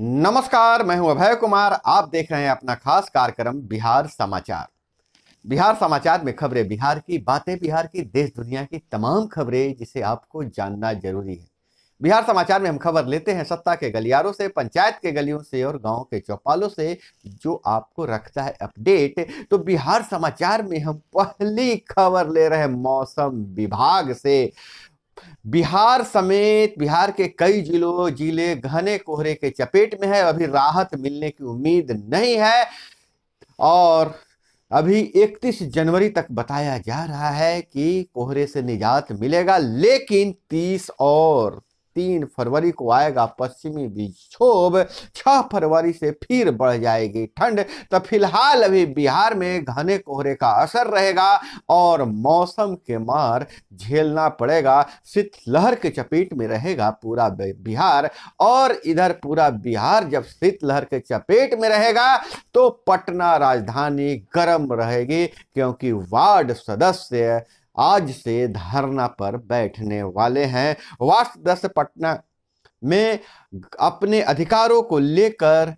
नमस्कार मैं हूं अभय कुमार आप देख रहे हैं अपना खास कार्यक्रम बिहार समाचार बिहार समाचार में खबरें बिहार की बातें बिहार की देश दुनिया की तमाम खबरें जिसे आपको जानना जरूरी है बिहार समाचार में हम खबर लेते हैं सत्ता के गलियारों से पंचायत के गलियों से और गांव के चौपालों से जो आपको रखता है अपडेट तो बिहार समाचार में हम पहली खबर ले रहे हैं मौसम विभाग से बिहार समेत बिहार के कई जिलों जिले घने कोहरे के चपेट में है अभी राहत मिलने की उम्मीद नहीं है और अभी 31 जनवरी तक बताया जा रहा है कि कोहरे से निजात मिलेगा लेकिन 30 और तीन फरवरी को आएगा पश्चिमी विक्षोभ छह फरवरी से फिर बढ़ जाएगी ठंड तो फिलहाल अभी बिहार में घने कोहरे का असर रहेगा और मौसम के मार झेलना पड़ेगा शीतलहर के चपेट में रहेगा पूरा बिहार और इधर पूरा बिहार जब शीतलहर के चपेट में रहेगा तो पटना राजधानी गर्म रहेगी क्योंकि वार्ड सदस्य आज से धरना पर बैठने वाले हैं वास्तव पटना में अपने अधिकारों को लेकर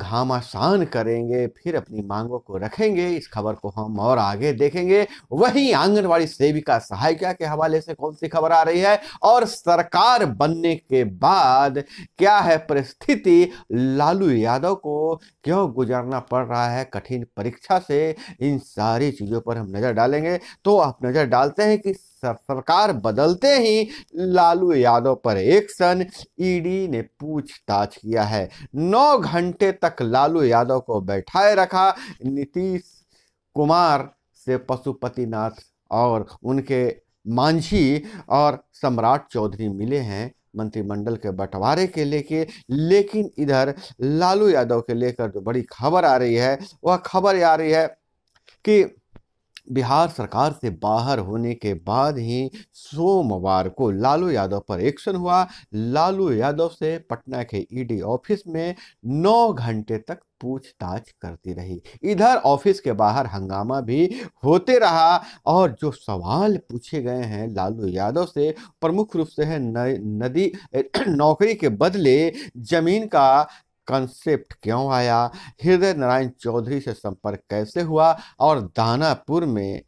घाम आसान करेंगे फिर अपनी मांगों को रखेंगे इस खबर को हम और आगे देखेंगे वहीं आंगनवाड़ी सेविका सहायिका के हवाले से कौन सी खबर आ रही है और सरकार बनने के बाद क्या है परिस्थिति लालू यादव को क्यों गुजरना पड़ रहा है कठिन परीक्षा से इन सारी चीज़ों पर हम नज़र डालेंगे तो आप नज़र डालते हैं कि सरकार बदलते ही लालू यादव पर एक सन ईडी ने पूछताछ किया है नौ घंटे तक लालू यादव को बैठाए रखा नीतीश कुमार से पशुपतिनाथ और उनके मांझी और सम्राट चौधरी मिले हैं मंत्रिमंडल के बंटवारे के लेके लेकिन इधर लालू यादव के लेकर जो बड़ी खबर आ रही है वह खबर आ रही है कि बिहार सरकार से बाहर होने के बाद ही सोमवार को लालू यादव पर एक्शन हुआ लालू यादव से पटना के ईडी ऑफिस में नौ घंटे तक पूछताछ करती रही इधर ऑफिस के बाहर हंगामा भी होते रहा और जो सवाल पूछे गए हैं लालू यादव से प्रमुख रूप से है नदी नौकरी के बदले जमीन का कंसेप्ट क्यों आया हृदय नारायण चौधरी से संपर्क कैसे हुआ और दानापुर में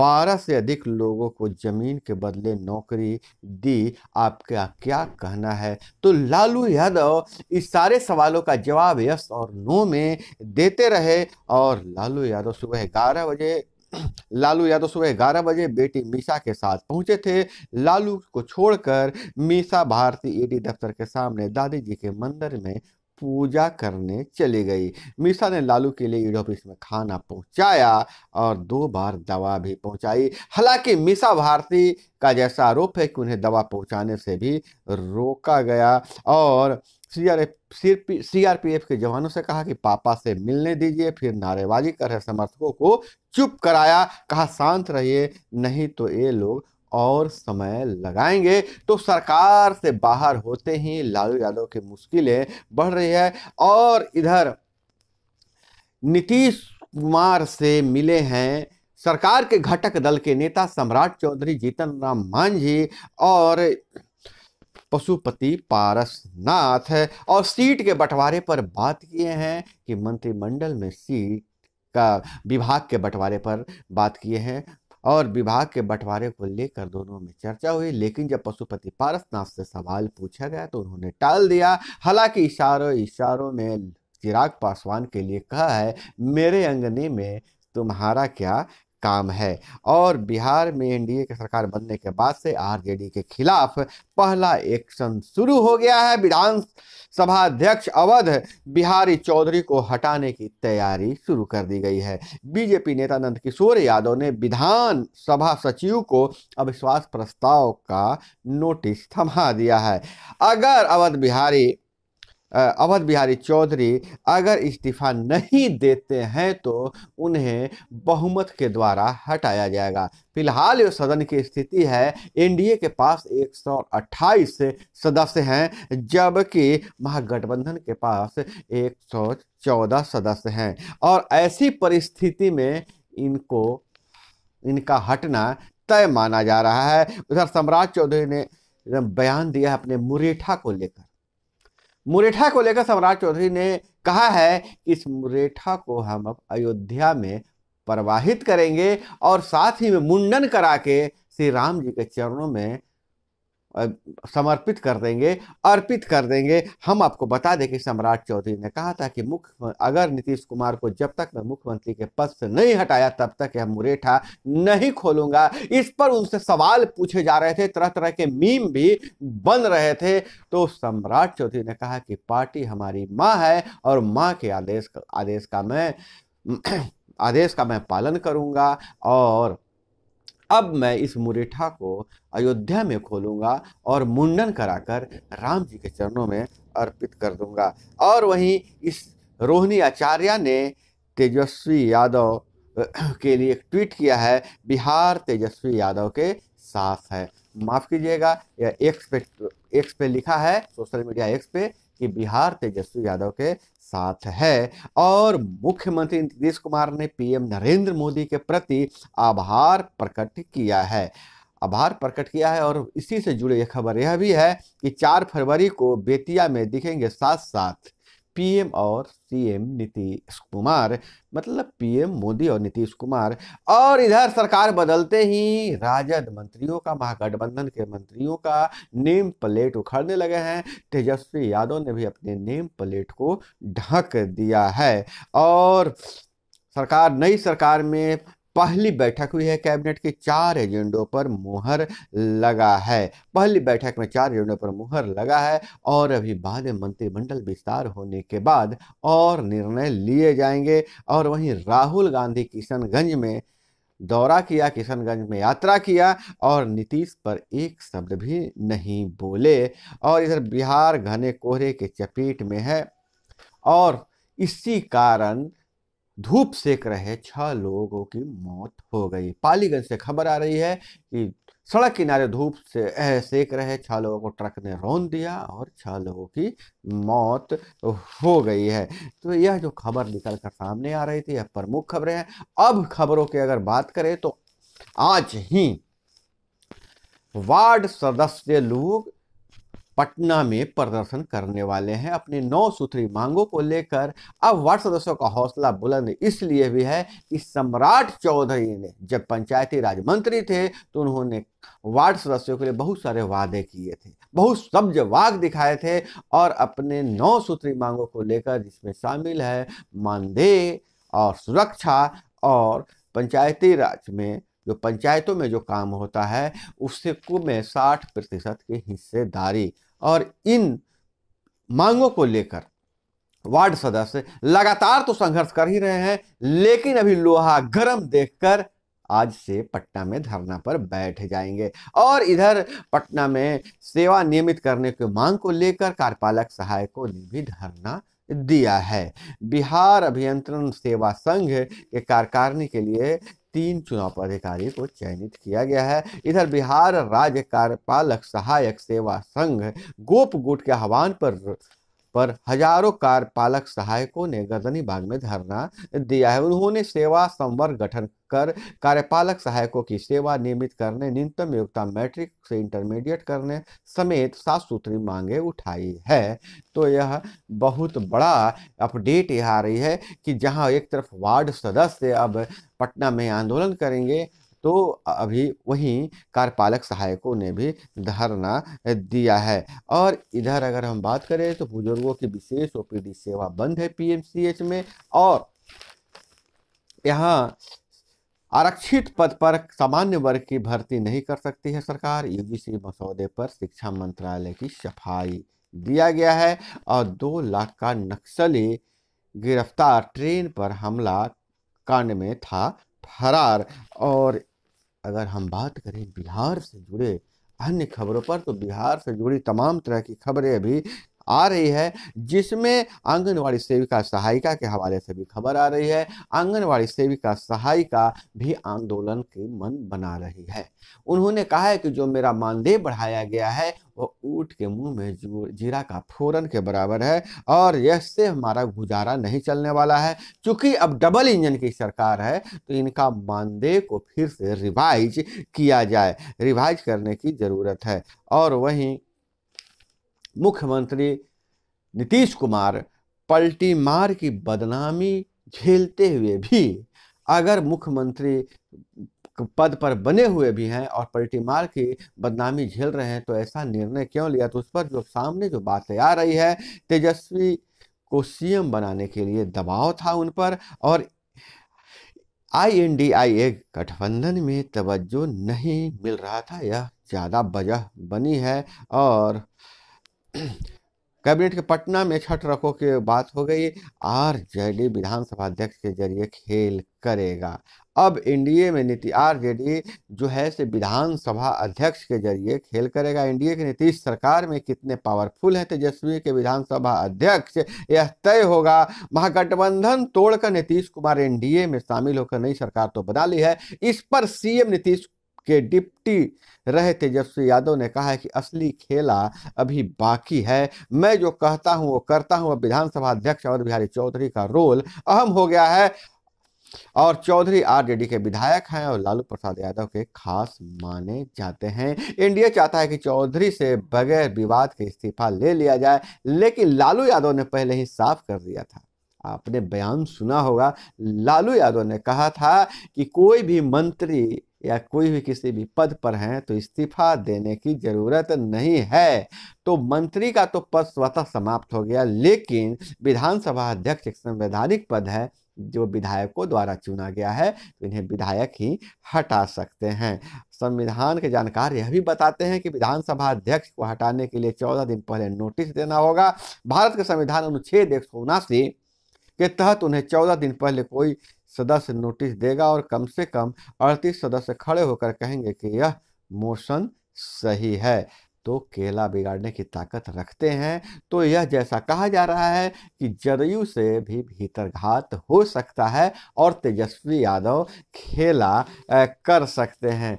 12 से अधिक लोगों को जमीन के बदले नौकरी दी आपका क्या कहना है तो लालू यादव इस सारे सवालों का जवाब यस और नो में देते रहे और लालू यादव सुबह ग्यारह बजे लालू यादव सुबह ग्यारह बजे बेटी मीसा के साथ पहुंचे थे लालू को छोड़कर मीसा भारतीय ईडी e दफ्तर के सामने दादी जी के मंदिर में पूजा करने चली गई मीसा ने लालू के लिए ईड ऑफिस में खाना पहुंचाया और दो बार दवा भी पहुंचाई हालांकि मीसा भारती का जैसा आरोप है कि उन्हें दवा पहुंचाने से भी रोका गया और सी आर पी एफ के जवानों से कहा कि पापा से मिलने दीजिए फिर नारेबाजी कर रहे समर्थकों को चुप कराया कहा शांत रहिए नहीं तो ये लोग और समय लगाएंगे तो सरकार से बाहर होते ही लालू यादव की मुश्किलें बढ़ रही है और इधर नीतीश कुमार से मिले हैं सरकार के घटक दल के नेता सम्राट चौधरी जीतन राम मांझी और पशुपति पारसनाथ और सीट के बंटवारे पर बात किए हैं कि मंत्रिमंडल में सीट का विभाग के बंटवारे पर बात किए हैं और विभाग के बंटवारे को लेकर दोनों में चर्चा हुई लेकिन जब पशुपति पारसनाथ से सवाल पूछा गया तो उन्होंने टाल दिया हालांकि इशारों इशारों में चिराग पासवान के लिए कहा है मेरे अंगने में तुम्हारा क्या काम है और बिहार में एनडीए की सरकार बनने के बाद से आरजेडी के खिलाफ पहला एक्शन शुरू हो गया है विधानसभा अध्यक्ष अवध बिहारी चौधरी को हटाने की तैयारी शुरू कर दी गई है बीजेपी नेता नंद किशोर यादव ने विधानसभा सचिव को अविश्वास प्रस्ताव का नोटिस थमा दिया है अगर अवध बिहारी अवध बिहारी चौधरी अगर इस्तीफा नहीं देते हैं तो उन्हें बहुमत के द्वारा हटाया जाएगा फिलहाल जो सदन की स्थिति है एनडीए के पास 128 सदस्य हैं जबकि महागठबंधन के पास 114 सदस्य हैं और ऐसी परिस्थिति में इनको इनका हटना तय माना जा रहा है उधर सम्राट चौधरी ने बयान दिया है अपने मुरेठा को लेकर मुरेठा को लेकर सम्राट चौधरी ने कहा है कि इस मुरेठा को हम अब अयोध्या में प्रवाहित करेंगे और साथ ही में मुंडन करा के श्री राम जी के चरणों में समर्पित कर देंगे अर्पित कर देंगे हम आपको बता दें कि सम्राट चौधरी ने कहा था कि मुख्य अगर नीतीश कुमार को जब तक मैं मुख्यमंत्री के पद से नहीं हटाया तब तक यह मुरेठा नहीं खोलूंगा इस पर उनसे सवाल पूछे जा रहे थे तरह तरह के मीम भी बन रहे थे तो सम्राट चौधरी ने कहा कि पार्टी हमारी माँ है और माँ के आदेश आदेश का मैं आदेश का मैं पालन करूंगा और अब मैं इस मुरेठा को अयोध्या में खोलूंगा और मुंडन कराकर राम जी के चरणों में अर्पित कर दूंगा और वहीं इस रोहिणी आचार्य ने तेजस्वी यादव के लिए एक ट्वीट किया है बिहार तेजस्वी यादव के साथ है माफ़ कीजिएगा या एक्स पे एक्स पे लिखा है सोशल मीडिया एक्स पे कि बिहार तेजस्वी यादव के साथ है और मुख्यमंत्री नीतीश कुमार ने पीएम नरेंद्र मोदी के प्रति आभार प्रकट किया है आभार प्रकट किया है और इसी से जुड़ी खबर यह भी है कि 4 फरवरी को बेतिया में दिखेंगे साथ साथ पीएम और सीएम नीतीश कुमार मतलब पीएम मोदी और नीतीश कुमार और इधर सरकार बदलते ही राजद मंत्रियों का महागठबंधन के मंत्रियों का नेम प्लेट उखड़ने लगे हैं तेजस्वी यादव ने भी अपने नेम प्लेट को ढक दिया है और सरकार नई सरकार में पहली बैठक हुई है कैबिनेट के चार एजेंडों पर मुहर लगा है पहली बैठक में चार एजेंडों पर मुहर लगा है और अभी बाद में मंत्रिमंडल विस्तार होने के बाद और निर्णय लिए जाएंगे और वहीं राहुल गांधी किशनगंज में दौरा किया किशनगंज में यात्रा किया और नीतीश पर एक शब्द भी नहीं बोले और इधर बिहार घने कोहरे के चपेट में है और इसी कारण धूप सेक रहे छह लोगों की मौत हो गई पालीगंज से खबर आ रही है कि सड़क किनारे धूप से सेक रहे छह लोगों को ट्रक ने रौन दिया और छह लोगों की मौत हो गई है तो यह जो खबर निकल कर सामने आ रही थी यह प्रमुख खबरें हैं अब खबरों की अगर बात करें तो आज ही वार्ड सदस्य लोग पटना में प्रदर्शन करने वाले हैं अपनी नौ सूत्री मांगों को लेकर अब वार्ड सदस्यों का हौसला बुलंद इसलिए भी है कि सम्राट चौधरी ने जब पंचायती राज मंत्री थे तो उन्होंने वार्ड सदस्यों के लिए बहुत सारे वादे किए थे बहुत सब्ज वाग दिखाए थे और अपने नौ सूत्री मांगों को लेकर जिसमें शामिल है मानदेय और सुरक्षा और पंचायती राज में जो पंचायतों में जो काम होता है उससे को में साठ प्रतिशत की हिस्सेदारी और इन मांगों को लेकर वार्ड सदस्य लगातार तो संघर्ष कर ही रहे हैं लेकिन अभी लोहा गरम देखकर आज से पटना में धरना पर बैठ जाएंगे और इधर पटना में सेवा नियमित करने की मांग को लेकर कार्यपालक सहायकों ने भी धरना दिया है बिहार अभियंत्रण सेवा संघ के कार्यकारिणी के लिए तीन चुनाव अधिकारी को चयनित किया गया है इधर बिहार राज्य कार्यपालक सहायक सेवा संघ गोप गुट के आह्वान पर पर हजारों कार्यपालक सहायकों ने गजनी बाग में धरना दिया है उन्होंने सेवा संवर्ग गठन कर कार्यपालक सहायकों की सेवा नियमित करने न्यूनतम योग्यता मैट्रिक से इंटरमीडिएट करने समेत सात सूत्री मांगे उठाई है तो यह बहुत बड़ा अपडेट यह आ रही है कि जहां एक तरफ वार्ड सदस्य अब पटना में आंदोलन करेंगे तो अभी वहीं कार्यपालक सहायकों ने भी धरना दिया है और इधर अगर हम बात करें तो बुजुर्गों की विशेष ओपीडी सेवा बंद है पीएमसीएच में और यहाँ आरक्षित पद पर सामान्य वर्ग की भर्ती नहीं कर सकती है सरकार यूजीसी मसौदे पर शिक्षा मंत्रालय की सफाई दिया गया है और दो लाख का नक्सली गिरफ्तार ट्रेन पर हमला कांड में था फरार और अगर हम बात करें बिहार से जुड़े अन्य खबरों पर तो बिहार से जुड़ी तमाम तरह की खबरें अभी आ रही है जिसमें आंगनवाड़ी सेविका सहायिका के हवाले से भी खबर आ रही है आंगनवाड़ी सेविका सहायिका भी आंदोलन के मन बना रही है उन्होंने कहा है कि जो मेरा मानदेय बढ़ाया गया है वो ऊट के मुंह में जीरा का फोरन के बराबर है और इससे हमारा गुजारा नहीं चलने वाला है क्योंकि अब डबल इंजन की सरकार है तो इनका मानदेय को फिर से रिवाइज किया जाए रिवाइज करने की ज़रूरत है और वहीं मुख्यमंत्री नीतीश कुमार पलटी मार की बदनामी झेलते हुए भी अगर मुख्यमंत्री पद पर बने हुए भी हैं और पलटी मार की बदनामी झेल रहे हैं तो ऐसा निर्णय क्यों लिया तो उस पर जो सामने जो बातें आ रही है तेजस्वी को सीएम बनाने के लिए दबाव था उन पर और आईएनडीआईए गठबंधन में तवज्जो नहीं मिल रहा था यह ज़्यादा वजह बनी है और कैबिनेट के पटना में छठ रखो की बात हो गई आर जेडी विधानसभा अध्यक्ष के जरिए खेल करेगा अब एनडीए में नीति आर डी जो है से विधानसभा अध्यक्ष के जरिए खेल करेगा एनडीए की नीतीश सरकार में कितने पावरफुल है तेजस्वी के विधानसभा अध्यक्ष यह तय होगा महागठबंधन तोड़कर नीतीश कुमार एनडीए में शामिल होकर नई सरकार तो बना ली है इस पर सीएम नीतीश के डिप्टी रहे तेजस्वी यादव ने कहा है कि असली खेला अभी बाकी है मैं जो कहता हूं वो करता हूं अब विधानसभा अध्यक्ष अवर बिहारी चौधरी का रोल अहम हो गया है और चौधरी आरजेडी के विधायक हैं और लालू प्रसाद यादव के खास माने जाते हैं एनडीए चाहता है कि चौधरी से बगैर विवाद के इस्तीफा ले लिया जाए लेकिन लालू यादव ने पहले ही साफ कर दिया था आपने बयान सुना होगा लालू यादव ने कहा था कि कोई भी मंत्री या कोई भी किसी भी पद पर हैं तो इस्तीफा देने की जरूरत नहीं है तो मंत्री का तो पद स्वतः समाप्त हो गया लेकिन विधानसभा अध्यक्ष एक संवैधानिक पद है जो विधायकों द्वारा चुना गया है तो इन्हें विधायक ही हटा सकते हैं संविधान के जानकार यह भी बताते हैं कि विधानसभा अध्यक्ष को हटाने के लिए चौदह दिन पहले नोटिस देना होगा भारत के संविधान अनुच्छेद एक के तहत उन्हें चौदह दिन पहले कोई सदस्य नोटिस देगा और कम से कम अड़तीस सदस्य खड़े होकर कहेंगे कि यह मोशन सही है तो केला बिगाड़ने की ताकत रखते हैं तो यह जैसा कहा जा रहा है कि जदयू से भी भीतरघात हो सकता है और तेजस्वी यादव खेला कर सकते हैं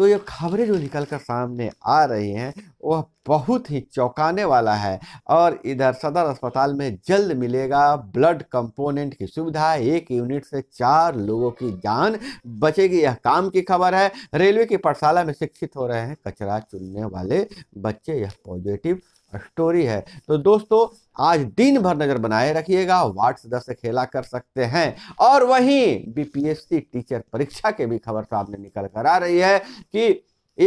तो ये खबरें जो निकल कर सामने आ रही हैं वह बहुत ही चौंकाने वाला है और इधर सदर अस्पताल में जल्द मिलेगा ब्लड कंपोनेंट की सुविधा एक यूनिट से चार लोगों की जान बचेगी यह काम की खबर है रेलवे की पाठशाला में शिक्षित हो रहे हैं कचरा चुनने वाले बच्चे यह पॉजिटिव स्टोरी है तो दोस्तों आज दिन भर नजर बनाए रखिएगा वार्ड सदस्य खेला कर सकते हैं और वहीं बीपीएससी टीचर परीक्षा के भी खबर सामने तो निकल कर आ रही है कि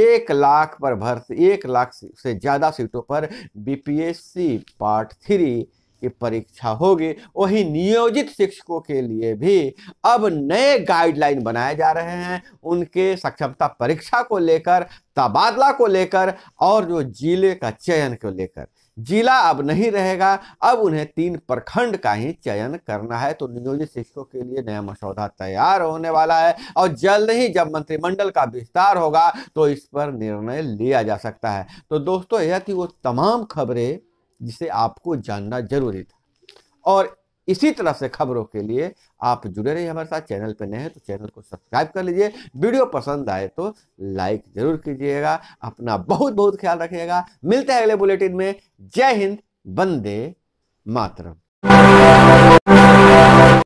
एक लाख पर भर्ती एक लाख से ज़्यादा सीटों पर बीपीएससी पार्ट थ्री की परीक्षा होगी वही नियोजित शिक्षकों के लिए भी अब नए गाइडलाइन बनाए जा रहे हैं उनके सक्षमता परीक्षा को लेकर तबादला को लेकर और जो जिले का चयन को लेकर जिला अब नहीं रहेगा अब उन्हें तीन प्रखंड का ही चयन करना है तो नियोजित शिक्षकों के लिए नया मसौदा तैयार होने वाला है और जल्द ही जब मंत्रिमंडल का विस्तार होगा तो इस पर निर्णय लिया जा सकता है तो दोस्तों यह थी वो तमाम खबरें जिसे आपको जानना जरूरी था और इसी तरह से खबरों के लिए आप जुड़े रहिए हमारे साथ चैनल पर नए हैं तो चैनल को सब्सक्राइब कर लीजिए वीडियो पसंद आए तो लाइक जरूर कीजिएगा अपना बहुत बहुत ख्याल रखिएगा मिलते हैं अगले बुलेटिन में जय हिंद वंदे मातरम